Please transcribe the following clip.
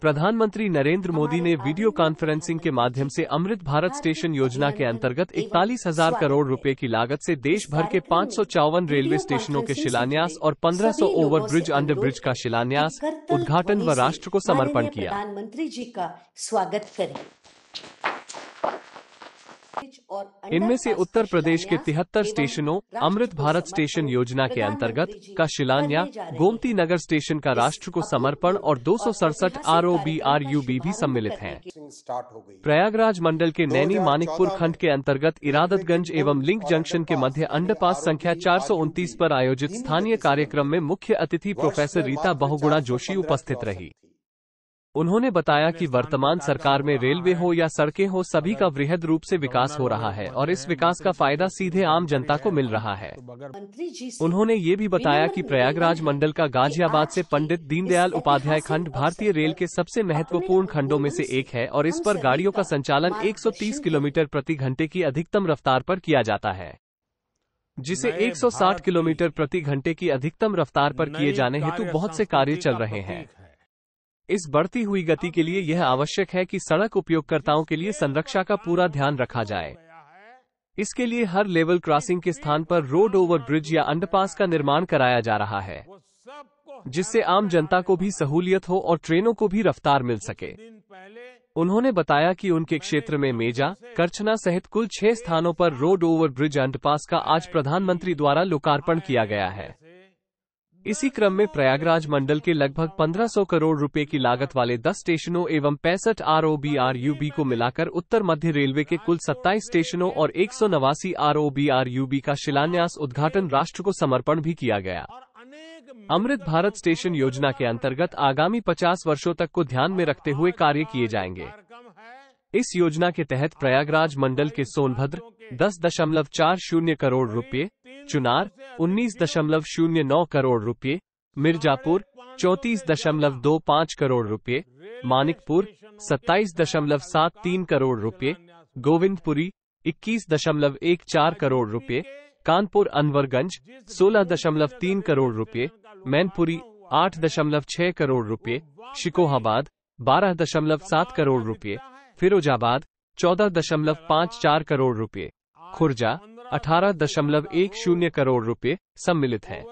प्रधानमंत्री नरेंद्र मोदी ने video conferencing के माध्यम से अमृत भारत स्टेशन योजना के अंतर्गत इकतालीस हजार करोड़ रुपए की लागत से देश भर के पाँच रेलवे स्टेशनों के शिलान्यास और 1500 ओवर ब्रिज अंडर ब्रिज का शिलान्यास उद्घाटन व राष्ट्र को समर्पण किया प्रधानमंत्री जी का स्वागत करें इनमें से उत्तर प्रदेश के तिहत्तर स्टेशनों अमृत भारत स्टेशन योजना के अंतर्गत का शिलान्यास गोमती नगर स्टेशन का राष्ट्र को समर्पण और दो सौ सड़सठ R O B R U B भी सम्मिलित है प्रयागराज मंडल के नैनी मानिकपुर खंड के अंतर्गत इरादतगंज एवं लिंक जंक्शन के मध्य अंडरपास संख्या चार सौ उनतीस आयोजित स्थानीय कार्यक्रम में मुख्य अतिथि प्रोफेसर रीता बहुगुणा जोशी उपस्थित रही उन्होंने बताया कि वर्तमान सरकार में रेलवे हो या सड़कें हो सभी का वृहद रूप से विकास हो रहा है और इस विकास का फायदा सीधे आम जनता को मिल रहा है उन्होंने ये भी बताया कि प्रयागराज मंडल का गाजियाबाद से पंडित दीनदयाल उपाध्याय खंड भारतीय रेल के सबसे महत्वपूर्ण खंडों में से एक है और इस पर गाड़ियों का संचालन एक किलोमीटर प्रति घंटे की अधिकतम रफ्तार पर किया जाता है जिसे 160 किलोमीटर प्रति घंटे की अधिकतम रफ्तार पर किए जाने हेतु बहुत से कार्य चल रहे हैं इस बढ़ती हुई गति के लिए यह आवश्यक है कि सड़क उपयोगकर्ताओं के लिए संरक्षा का पूरा ध्यान रखा जाए इसके लिए हर लेवल क्रॉसिंग के स्थान पर रोड ओवर ब्रिज या अंडरपास का निर्माण कराया जा रहा है जिससे आम जनता को भी सहूलियत हो और ट्रेनों को भी रफ्तार मिल सके उन्होंने बताया कि उनके क्षेत्र में मेजा करछना सहित कुल छह स्थानों पर रोड ओवर ब्रिज अंडरपास का आज प्रधानमंत्री द्वारा लोकार्पण किया गया है इसी क्रम में प्रयागराज मंडल के लगभग 1500 करोड़ रुपए की लागत वाले 10 स्टेशनों एवं पैंसठ R O B R U B को मिलाकर उत्तर मध्य रेलवे के कुल 27 स्टेशनों और एक सौ नवासी R O B R U B का शिलान्यास उद्घाटन राष्ट्र को समर्पण भी किया गया अमृत भारत स्टेशन योजना के अंतर्गत आगामी 50 वर्षों तक को ध्यान में रखते हुए कार्य किए जाएंगे इस योजना के तहत प्रयागराज मंडल के सोनभद्र दस दशमलव चार शून्य करोड़ रुपए चुनार उन्नीस करोड़ रुपए मिर्जापुर चौंतीस दशमलव दो पाँच करोड़ रुपए मानिकपुर सत्ताईस दशमलव सात तीन करोड़ रुपए गोविंदपुरी इक्कीस दशमलव एक चार करोड़ रुपए कानपुर अनवरगंज सोलह दशमलव तीन करोड़ रुपए मैनपुरी आठ दशमलव छह करोड़ रुपए शिकोहाबाद बारह दशमलव सात करोड़ रुपए फिरोजाबाद चौदह दशमलव पाँच चार करोड़ रुपए खुर्जा 18.10 करोड़ रुपए सम्मिलित हैं